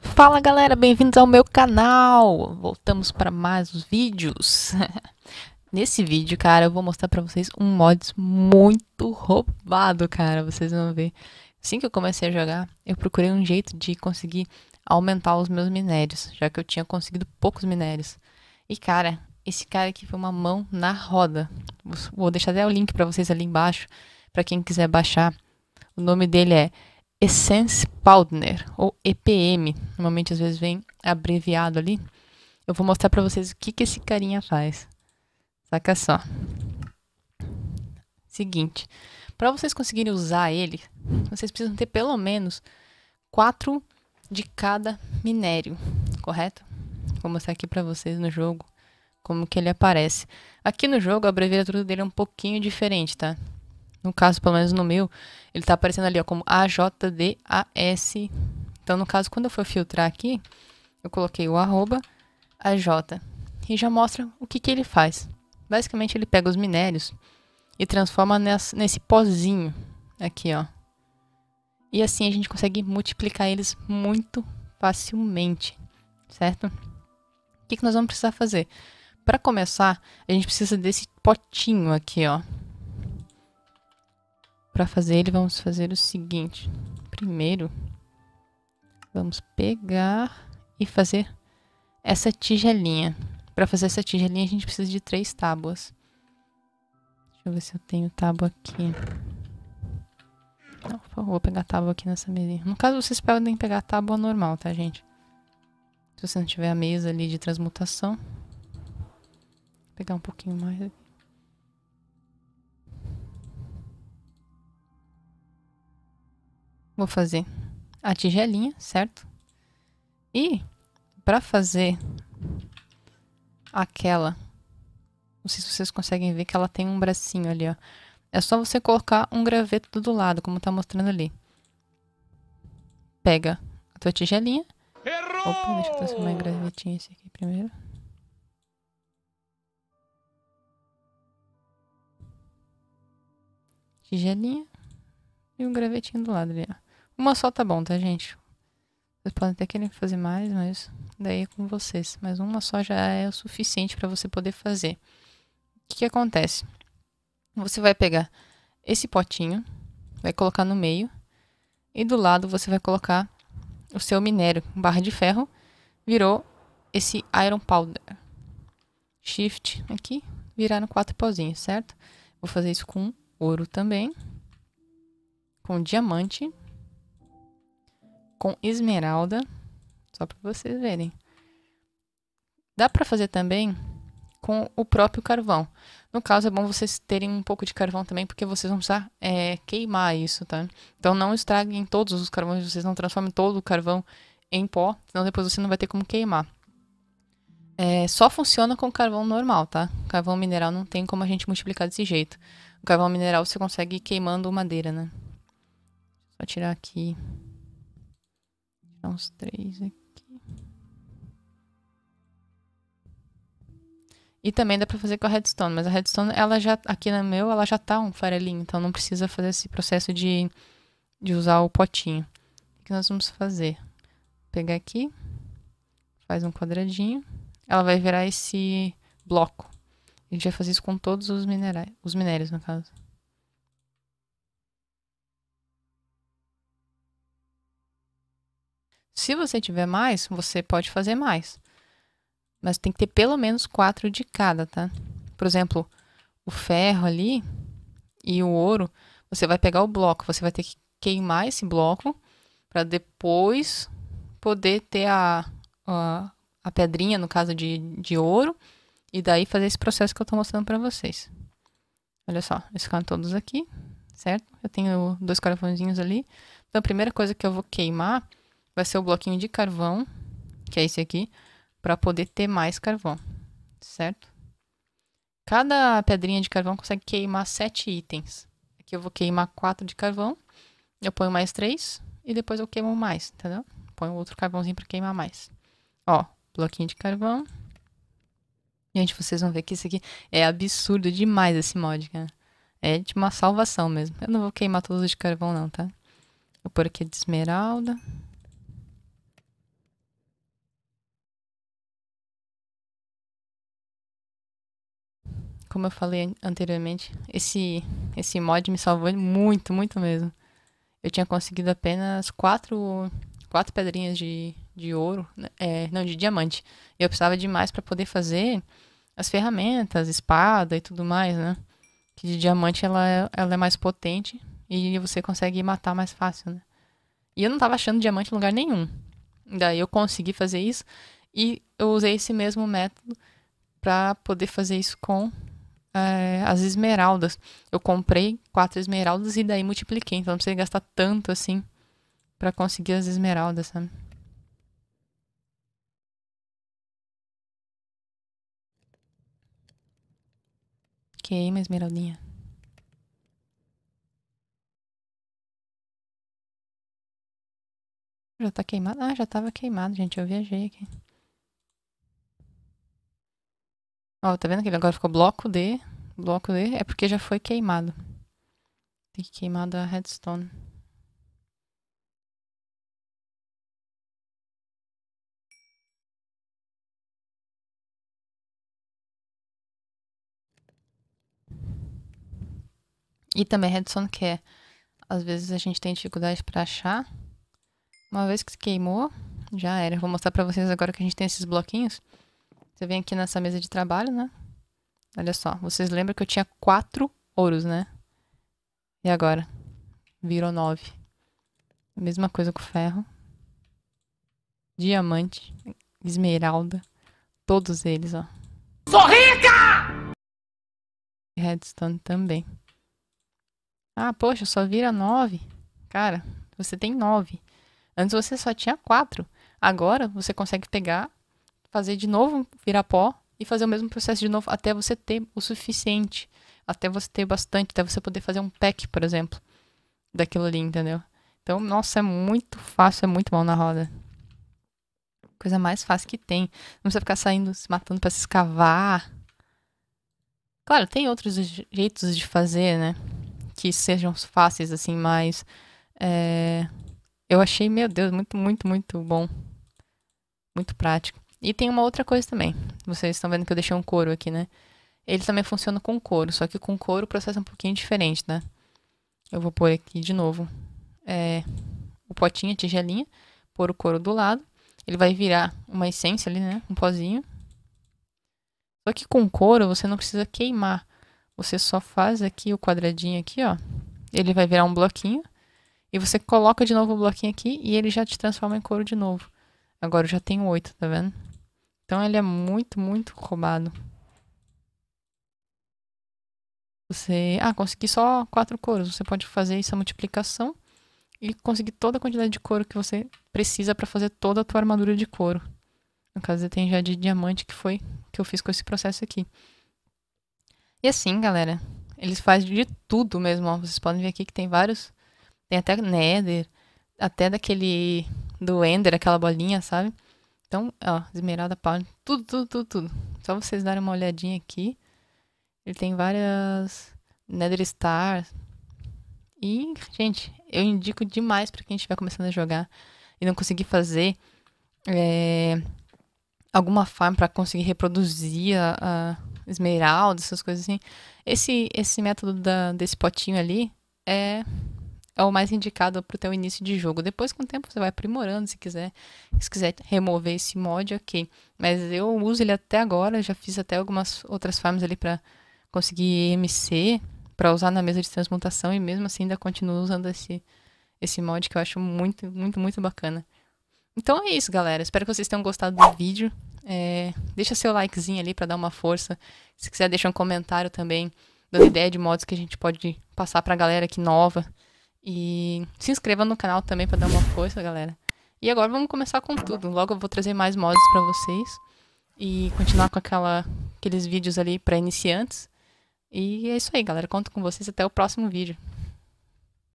Fala galera, bem-vindos ao meu canal! Voltamos para mais vídeos. Nesse vídeo, cara, eu vou mostrar para vocês um mods muito roubado, cara. Vocês vão ver. Assim que eu comecei a jogar, eu procurei um jeito de conseguir aumentar os meus minérios, já que eu tinha conseguido poucos minérios. E, cara, esse cara aqui foi uma mão na roda. Vou deixar até o link para vocês ali embaixo, para quem quiser baixar. O nome dele é Essence Powder, ou EPM. Normalmente às vezes vem abreviado ali. Eu vou mostrar para vocês o que, que esse carinha faz. Saca só. Seguinte, para vocês conseguirem usar ele, vocês precisam ter pelo menos quatro de cada minério, correto? Vou mostrar aqui para vocês no jogo como que ele aparece. Aqui no jogo a abreviatura dele é um pouquinho diferente, tá? No caso, pelo menos no meu, ele tá aparecendo ali, ó, como AJDAS. Então, no caso, quando eu for filtrar aqui, eu coloquei o arroba, AJ, e já mostra o que, que ele faz. Basicamente, ele pega os minérios e transforma nessa, nesse pozinho aqui, ó. E assim a gente consegue multiplicar eles muito facilmente, certo? O que, que nós vamos precisar fazer? Para começar, a gente precisa desse potinho aqui, ó. Para fazer ele, vamos fazer o seguinte. Primeiro, vamos pegar e fazer essa tigelinha. Para fazer essa tigelinha, a gente precisa de três tábuas. Deixa eu ver se eu tenho tábua aqui. Não, por favor, vou pegar tábua aqui nessa mesinha. No caso, vocês podem pegar tábua normal, tá, gente? Se você não tiver a mesa ali de transmutação. Vou pegar um pouquinho mais aqui. vou fazer a tigelinha, certo? E para fazer aquela, não sei se vocês conseguem ver que ela tem um bracinho ali, ó. É só você colocar um graveto do lado, como tá mostrando ali. Pega a tua tigelinha. Errou! Opa, deixa eu transformar em gravetinho esse aqui primeiro. Tigelinha. E um gravetinho do lado ali, ó. Uma só tá bom, tá, gente? Vocês podem até querer fazer mais, mas daí é com vocês. Mas uma só já é o suficiente para você poder fazer. O que, que acontece? Você vai pegar esse potinho, vai colocar no meio, e do lado você vai colocar o seu minério, barra de ferro, virou esse iron powder. Shift aqui, viraram quatro pozinhos, certo? Vou fazer isso com ouro também, com diamante, com esmeralda, só para vocês verem. Dá para fazer também com o próprio carvão. No caso, é bom vocês terem um pouco de carvão também, porque vocês vão precisar é, queimar isso, tá? Então, não estraguem todos os carvões, vocês não transformem todo o carvão em pó, senão depois você não vai ter como queimar. É, só funciona com carvão normal, tá? Carvão mineral não tem como a gente multiplicar desse jeito. O carvão mineral você consegue queimando madeira, né? vou tirar aqui tirar uns três aqui. E também dá pra fazer com a redstone, mas a redstone, ela já, aqui na meu, ela já tá um farelinho, então não precisa fazer esse processo de, de usar o potinho. O que nós vamos fazer? Pegar aqui, faz um quadradinho, ela vai virar esse bloco. A gente vai fazer isso com todos os minerais, os minérios no caso. Se você tiver mais, você pode fazer mais. Mas tem que ter pelo menos quatro de cada, tá? Por exemplo, o ferro ali e o ouro, você vai pegar o bloco, você vai ter que queimar esse bloco para depois poder ter a, a, a, pedrinha, no caso de, de ouro, e daí fazer esse processo que eu estou mostrando para vocês. Olha só, eles ficaram todos aqui, certo? Eu tenho dois carafãozinhos ali. Então, a primeira coisa que eu vou queimar vai ser o bloquinho de carvão, que é esse aqui, para poder ter mais carvão, certo? Cada pedrinha de carvão consegue queimar sete itens. Aqui eu vou queimar quatro de carvão, eu ponho mais três e depois eu queimo mais, entendeu? põe outro carvãozinho para queimar mais. Ó, bloquinho de carvão. Gente, vocês vão ver que isso aqui é absurdo demais esse mod, cara. É de uma salvação mesmo. Eu não vou queimar todos de carvão não, tá? Vou pôr aqui de esmeralda. como eu falei anteriormente, esse, esse mod me salvou muito, muito mesmo. Eu tinha conseguido apenas quatro, quatro pedrinhas de, de ouro, né, é, não, de diamante. E eu precisava de mais para poder fazer as ferramentas, espada e tudo mais, né? Que de diamante ela é, ela é mais potente e você consegue matar mais fácil, né? E eu não tava achando diamante em lugar nenhum. Daí eu consegui fazer isso e eu usei esse mesmo método para poder fazer isso com é, as esmeraldas. Eu comprei quatro esmeraldas e daí multipliquei. Então não precisa gastar tanto assim para conseguir as esmeraldas, sabe? Queima esmeraldinha. Já tá queimado? Ah, já tava queimado, gente. Eu viajei aqui. Ó, tá vendo que ele agora ficou bloco D, bloco D, é porque já foi queimado. Tem que queimar da redstone. E também redstone que é, às vezes a gente tem dificuldade para achar. Uma vez que queimou, já era. Vou mostrar para vocês agora que a gente tem esses bloquinhos. Você vem aqui nessa mesa de trabalho, né? Olha só, vocês lembram que eu tinha quatro ouros, né? E agora? Virou nove. Mesma coisa com ferro. Diamante, esmeralda, todos eles, ó. Sou rica! E redstone também. Ah, poxa, só vira nove. Cara, você tem nove. Antes você só tinha quatro. Agora você consegue pegar fazer de novo, virar pó e fazer o mesmo processo de novo até você ter o suficiente, até você ter bastante, até você poder fazer um pack, por exemplo, daquilo ali, entendeu? Então, nossa, é muito fácil, é muito mal na roda. Coisa mais fácil que tem. Não precisa ficar saindo, se matando para se escavar. Claro, tem outros jeitos de fazer, né? Que sejam fáceis, assim, mas. É... Eu achei, meu Deus, muito, muito, muito bom. Muito prático. E tem uma outra coisa também. Vocês estão vendo que eu deixei um couro aqui, né? Ele também funciona com couro, só que com couro o processo é um pouquinho diferente, né? Eu vou pôr aqui de novo é, o potinho, a tigelinha, pôr o couro do lado. Ele vai virar uma essência ali, né? Um pozinho. Só que com couro você não precisa queimar. Você só faz aqui o quadradinho aqui, ó. Ele vai virar um bloquinho. E você coloca de novo o bloquinho aqui e ele já te transforma em couro de novo. Agora eu já tenho oito, tá vendo? Então ele é muito, muito roubado. Você. Ah, consegui só quatro couros. Você pode fazer essa multiplicação e conseguir toda a quantidade de couro que você precisa para fazer toda a tua armadura de couro. No caso, você tem já de diamante, que foi que eu fiz com esse processo aqui. E assim, galera, eles fazem de tudo mesmo. Ó. Vocês podem ver aqui que tem vários. Tem até Nether, até daquele. Do Ender, aquela bolinha, sabe? Então, ó, Esmeralda Paula, tudo, tudo, tudo, tudo. Só vocês darem uma olhadinha aqui. Ele tem várias Nether stars. E, gente, eu indico demais para quem estiver começando a jogar e não conseguir fazer é, alguma farm para conseguir reproduzir a, a esmeralda, essas coisas assim. Esse, esse método da, desse potinho ali é é o mais indicado para o teu início de jogo. Depois, com o tempo, você vai aprimorando, se quiser. Se quiser remover esse mod, ok. Mas eu uso ele até agora, já fiz até algumas outras farms ali para conseguir MC, para usar na mesa de transmutação, e mesmo assim ainda continuo usando esse, esse mod que eu acho muito, muito, muito bacana. Então é isso, galera. Espero que vocês tenham gostado do vídeo. É, deixa seu likezinho ali para dar uma força. Se quiser, deixa um comentário também, dando ideia de mods que a gente pode passar para a galera aqui nova. E se inscreva no canal também para dar uma força, galera. E agora vamos começar com tudo. Logo eu vou trazer mais mods para vocês e continuar com aquela, aqueles vídeos ali para iniciantes. E é isso aí, galera. Conto com vocês até o próximo vídeo.